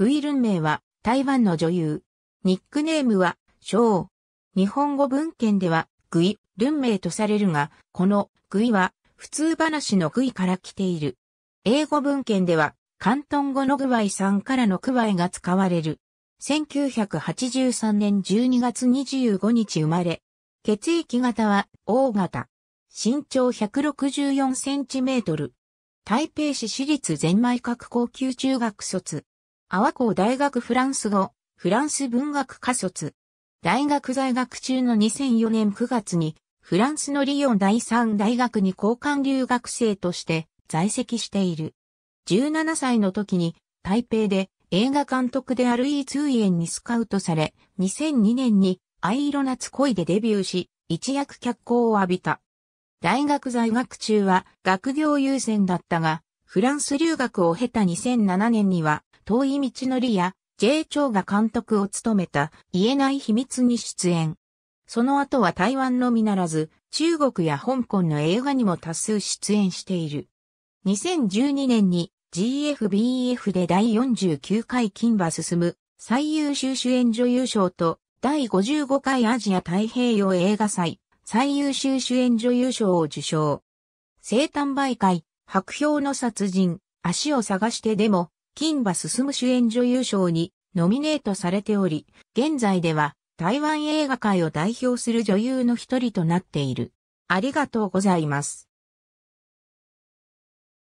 グイルン名は台湾の女優。ニックネームは、小日本語文献では、グイ、ルン名とされるが、このグイは、普通話のグイから来ている。英語文献では、関東語のグワイさんからのクワイが使われる。1983年12月25日生まれ。血液型は O 型。身長164センチメートル。台北市私立全米各高級中学卒。阿波コ大学フランス語、フランス文学科卒。大学在学中の2004年9月に、フランスのリヨン第3大学に交換留学生として在籍している。17歳の時に、台北で映画監督であるイー・ツーエンにスカウトされ、2002年に、藍色夏恋でデビューし、一躍脚光を浴びた。大学在学中は学業優先だったが、フランス留学を経た2007年には、遠い道のりや J 長が監督を務めた言えない秘密に出演。その後は台湾のみならず、中国や香港の映画にも多数出演している。2012年に GFBF で第49回金馬進む最優秀主演女優賞と第55回アジア太平洋映画祭最優秀主演女優賞を受賞。生誕媒介白氷の殺人、足を探してでも、金馬進主演女優賞にノミネートされており、現在では台湾映画界を代表する女優の一人となっている。ありがとうございます。